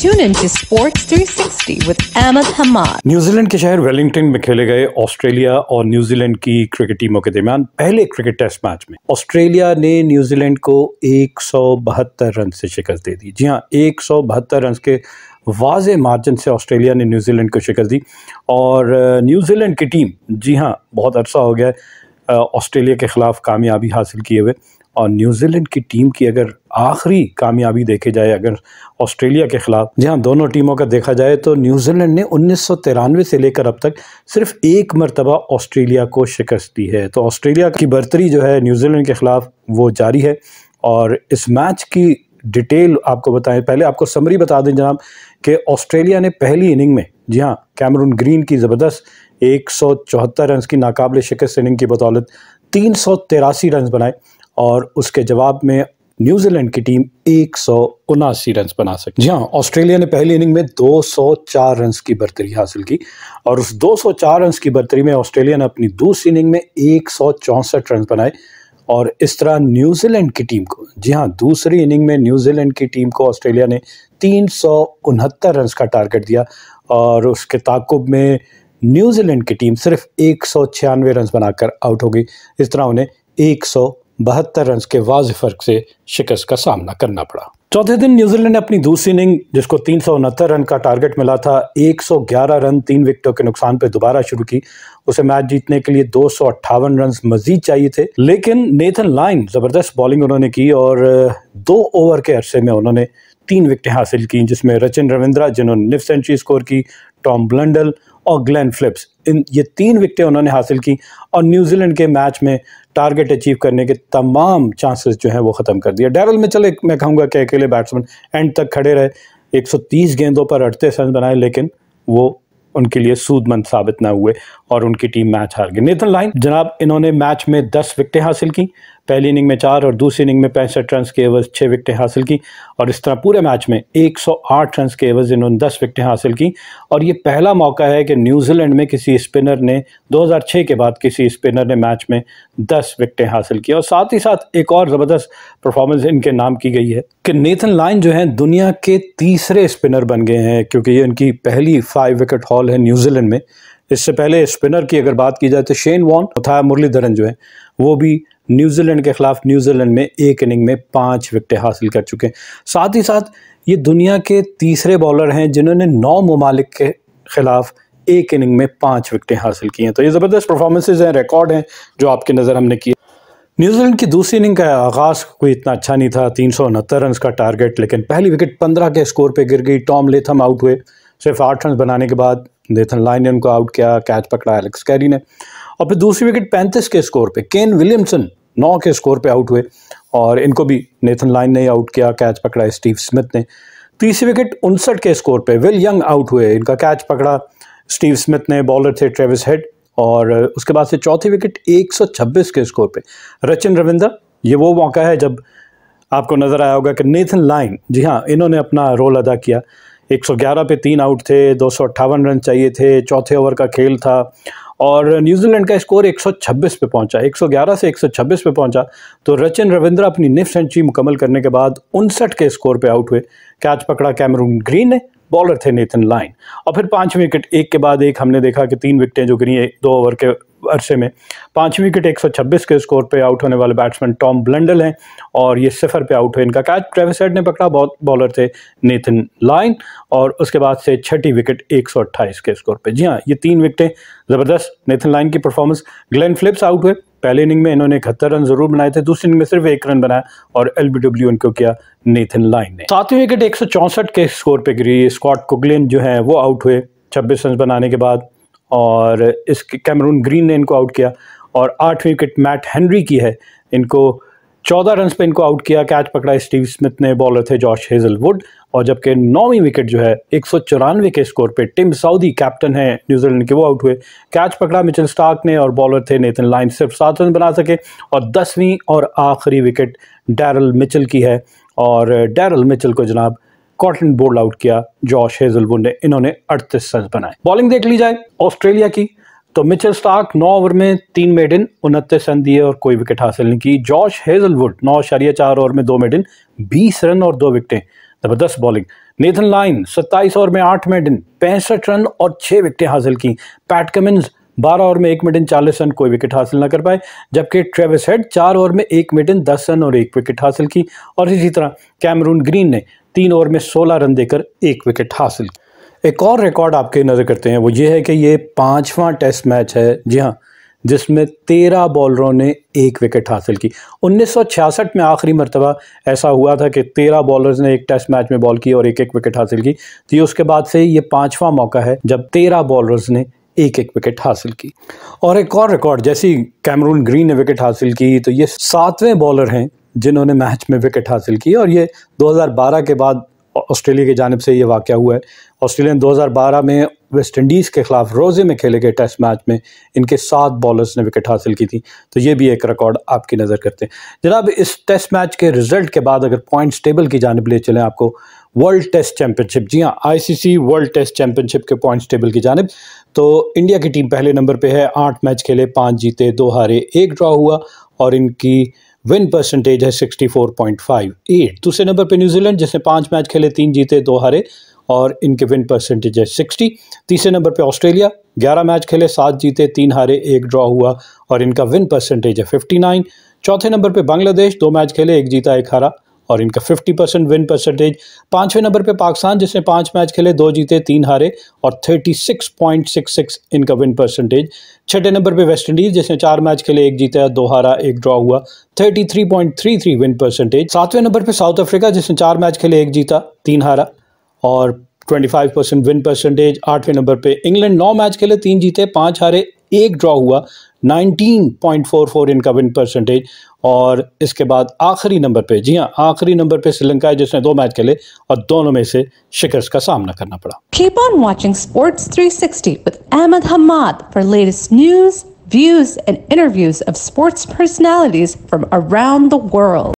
Tune in to Sports 360 with Ahmed Hamad. New Zealand के शहर Wellington में खेले गए ऑस्ट्रेलिया और न्यूजीलैंड की क्रिकेट टीमों के दरमियान पहले क्रिकेट टेस्ट मैच में ऑस्ट्रेलिया ने न्यूजीलैंड को एक रन से शिकस्त दे दी जी हाँ एक रन के वाज मार्जिन से ऑस्ट्रेलिया ने न्यूजीलैंड को शिकस्त दी और न्यूजीलैंड की टीम जी हाँ बहुत अरसा हो गया ऑस्ट्रेलिया के ख़िलाफ़ कामयाबी हासिल किए हुए और न्यूजीलैंड की टीम की अगर आखिरी कामयाबी देखे जाए अगर ऑस्ट्रेलिया के खिलाफ जहां दोनों टीमों का देखा जाए तो न्यूजीलैंड ने उन्नीस से लेकर अब तक सिर्फ एक मरतबा ऑस्ट्रेलिया को शिकस्त दी है तो ऑस्ट्रेलिया की बर्तरी जो है न्यूजीलैंड के ख़िलाफ़ वो जारी है और इस मैच की डिटेल आपको बताएं पहले आपको समरी बता दें जनाब कि ऑस्ट्रेलिया ने पहली इनिंग में जी हाँ कैमरून ग्रीन की ज़बरदस्त एक सौ चौहत्तर रन की नाकाबले शिकस्त इनिंग की बदौलत तीन सौ तिरासी रन बनाए और उसके जवाब में न्यूजीलैंड की टीम एक सौ उनासी रन बना सकती जी हाँ ऑस्ट्रेलिया ने पहली इनिंग में 204 रन की बर्तरी हासिल की और उस 204 रन की बर्तरी में ऑस्ट्रेलिया ने अपनी दूसरी इनिंग में एक रन बनाए और इस तरह न्यूजीलैंड की टीम को जी हाँ दूसरी इनिंग में न्यूजीलैंड की टीम को ऑस्ट्रेलिया ने तीन सौ उनहत्तर रन का टारगेट दिया और उसके ताकुब में न्यूजीलैंड की टीम सिर्फ एक सौ छियानवे रन बनाकर आउट हो गई इस तरह उन्हें एक सौ बहत्तर रन के वाज फर्क से शिकस्त का सामना करना पड़ा चौथे दिन न्यूजीलैंड ने अपनी दूसरी इनिंग जिसको तीन रन का टारगेट मिला था 111 रन तीन विकेटों के नुकसान पर दोबारा शुरू की उसे मैच जीतने के लिए दो रन मजीद चाहिए थे लेकिन नेथन लाइन जबरदस्त बॉलिंग उन्होंने की और दो ओवर के अरसे में उन्होंने तीन विकटें हासिल की जिसमें रचिन रविंद्रा जिन्होंने निफ सेंचुरी स्कोर की टॉम ब्लंडल और ग्लेन फ्लिप्स इन ये तीन विकटें उन्होंने हासिल की और न्यूजीलैंड के मैच में टारगेट अचीव करने के तमाम चांसेस जो हैं वो ख़त्म कर दिया डैरल में चले मैं कहूँगा कि अकेले बैट्समैन एंड तक खड़े रहे 130 गेंदों पर अड़तीस रन बनाए लेकिन वो उनके लिए सूदमंद साबित ना हुए और उनकी टीम मैच हार गई नेथन लाइन जनाब इन्होंने मैच में दस विकटें हासिल की पहली इनिंग में चार और दूसरी इनिंग में पैंसठ रन के एवज छः विकटें हासिल की और इस तरह पूरे मैच में 108 रन के एवज इन्होंने 10 विकटें हासिल की और ये पहला मौका है कि न्यूजीलैंड में किसी स्पिनर ने 2006 के बाद किसी स्पिनर ने मैच में 10 विकटें हासिल की और साथ ही साथ एक और ज़बरदस्त परफॉर्मेंस इनके नाम की गई है कि नेथन लाइन जो है दुनिया के तीसरे स्पिनर बन गए हैं क्योंकि ये इनकी पहली फाइव विकेट हॉल है न्यूजीलैंड में इससे पहले स्पिनर की अगर बात की जाए तो शेन वॉन था मुरलीधरन जो है वो भी न्यूजीलैंड के खिलाफ न्यूजीलैंड में एक इनिंग में पांच विकटें हासिल कर चुके हैं साथ ही साथ ये दुनिया के तीसरे बॉलर हैं जिन्होंने नौ ममालिक के खिलाफ एक इनिंग में पांच विकटें हासिल की हैं तो ये ज़बरदस्त परफॉर्मेंसेज हैं रिकॉर्ड हैं जो आपके नज़र हमने किए न्यूजीलैंड की दूसरी इनिंग का आगाज़ कोई इतना अच्छा नहीं था तीन सौ उनहत्तर रन का टारगेट लेकिन पहली विकेट पंद्रह के स्कोर पर गिर गई टॉम लेथम आउट हुए सिर्फ आठ रन बनाने के बाद नेथन लाइन ने उनको आउट किया कैच पकड़ा एलेक्स कैरी ने और फिर दूसरी विकेट पैंतीस के स्कोर पे केन विलियमसन नौ के स्कोर पे आउट हुए और इनको भी नेथन लाइन ने आउट किया कैच पकड़ा स्टीव स्मिथ ने तीसरी विकेट उनसठ के स्कोर पे विल यंग आउट हुए इनका कैच पकड़ा स्टीव स्मिथ ने बॉलर थे ट्रेविस हेड और उसके बाद से चौथी विकेट 126 के स्कोर पे रचिन रविंदर ये वो मौका है जब आपको नज़र आया होगा कि नेथन लाइन जी हाँ इन्होंने अपना रोल अदा किया 111 पे तीन आउट थे दो रन चाहिए थे चौथे ओवर का खेल था और न्यूजीलैंड का स्कोर 126 पे पहुंचा 111 से 126 पे पहुंचा तो रचिन रविंद्रा अपनी निफ सेंचुरी मुकम्मल करने के बाद उनसठ के स्कोर पे आउट हुए कैच पकड़ा कैमरून ग्रीन ने बॉलर थे नेथन लाइन और फिर पांच विकेट एक के बाद एक हमने देखा कि तीन विकेटें जो गिरी दो ओवर के अरसे में पाँच विकेट एक के स्कोर पर आउट होने वाले बैट्समैन टॉम ब्लेंडल हैं और ये सिफर पर आउट हुए इनका कैच ट्रेविस हेड ने पकड़ा बहुत बॉलर थे नेथन लाइन और उसके बाद से छठी विकेट एक के स्कोर पर जी हाँ ये तीन विकटें ज़बरदस्त नेथन लाइन की परफॉर्मेंस ग्लेन फ्लिप्स आउट हुए पहले इनिंग में इन्होंने इकहत्तर रन जरूर बनाए थे दूसरी इनिंग में सिर्फ एक रन बनाया और एल उनको किया नेथन लाइन ने सातवीं विकेट एक के स्कोर पे गिरी स्कॉट कुगलिन जो है वो आउट हुए 26 रन बनाने के बाद और इस कैमरून ग्रीन ने इनको आउट किया और आठवीं विकेट मैट हेनरी की है इनको चौदह रन पे इनको आउट किया कैच पकड़ा स्टीव स्मिथ ने बॉलर थे जॉश हेजलवुड और जबकि नौवीं विकेट जो है एक सौ चौरानवे के स्कोर पे टिम साउदी कैप्टन है न्यूजीलैंड के वो आउट हुए कैच पकड़ा मिचल स्टार्क ने और बॉलर थे नेथन लाइन सिर्फ सात रन बना सके और दसवीं और आखिरी विकेट डैरल मिचल की है और डैरल मिचल को जनाब कॉटन बोल्ड आउट किया जॉश हेजलवुड ने इन्होंने अड़तीस रन बनाए बॉलिंग देख ली जाए ऑस्ट्रेलिया की तो मिचेल स्टार्क नौ ओवर में तीन मेडिन उनतीस रन दिए और कोई विकेट हासिल नहीं की जॉश हेजलवुड नौ शरिया चार ओवर में दो मेडिन बीस रन और दो विकटें जबरदस्त बॉलिंग नेथन लाइन सत्ताईस ओवर में आठ मेडिन पैंसठ रन और छह विकटें हासिल की पैट कमिंस बारह ओवर में एक मिड इन चालीस रन कोई विकेट हासिल ना कर पाए जबकि ट्रेविस हेड चार ओवर में एक मिड इन दस रन और एक विकेट हासिल की और इसी तरह कैमरून ग्रीन ने तीन ओवर में सोलह रन देकर एक विकेट हासिल एक और रिकॉर्ड आपके नज़र करते हैं वो ये है कि ये पाँचवा टेस्ट मैच है जी हाँ जिसमें तेरह बॉलरों ने एक विकेट हासिल की 1966 में आखिरी मरतबा ऐसा हुआ था कि तेरह बॉलर्स ने एक टेस्ट मैच में बॉल की और एक एक विकेट हासिल की तो ये उसके बाद से ये पाँचवा मौका है जब तेरह बॉलर्स ने एक एक विकेट हासिल की और एक और रिकॉर्ड जैसी कैमरून ग्रीन ने विकेट हासिल की तो ये सातवें बॉलर हैं जिन्होंने मैच में विकेट हासिल की और ये 2012 के बाद ऑस्ट्रेलिया की जानब से ये वाक़ हुआ है ऑस्ट्रेलिया ने दो में वेस्ट इंडीज़ के ख़िलाफ़ रोज़े में खेले गए टेस्ट मैच में इनके सात बॉलर्स ने विकेट हासिल की थी तो ये भी एक रिकॉर्ड आपकी नज़र करते हैं जनाब इस टेस्ट मैच के रिज़ल्ट के बाद अगर पॉइंट्स टेबल की जानब ले चलें आपको वर्ल्ड टेस्ट चैंपियनशिप जी हाँ आई वर्ल्ड टेस्ट चैंपियनशिप के पॉइंट्स टेबल की जानब तो इंडिया की टीम पहले नंबर पर है आठ मैच खेले पाँच जीते दो हारे एक ड्रॉ हुआ और इनकी विन परसेंटेज है 64.58 e, दूसरे नंबर पे न्यूजीलैंड जिसने पांच मैच खेले तीन जीते दो हारे और इनके विन परसेंटेज है 60 तीसरे नंबर पे ऑस्ट्रेलिया 11 मैच खेले सात जीते तीन हारे एक ड्रॉ हुआ और इनका विन परसेंटेज है 59 चौथे नंबर पे बांग्लादेश दो मैच खेले एक जीता एक हारा और इनका 50 परसेंट विन परसेंटेज पांचवें नंबर पे पाकिस्तान जिसने पांच मैच खेले दो जीते तीन हारे और 36.66 इनका विन परसेंटेज छठे नंबर पे वेस्ट इंडीज़ जिसने चार मैच खेले एक जीता दो हारा एक ड्रॉ हुआ 33.33 विन परसेंटेज सातवें नंबर पे साउथ अफ्रीका जिसने चार मैच खेले एक जीता तीन हारा और 25 परसेंट विन परसेंटेज आठवें नंबर पे इंग्लैंड नौ मैच खेले तीन जीते पांच हारे एक ड्रॉ हुआ 19.44 इनका विन परसेंटेज और इसके बाद आखिरी नंबर पे जी हाँ आखिरी नंबर पे श्रीलंका है जिसने दो मैच खेले और दोनों में से शिकस्त का सामना करना पड़ा keep on watching sports 360 with Ahmad Hamad for latest news views and interviews of sports personalities from around the world.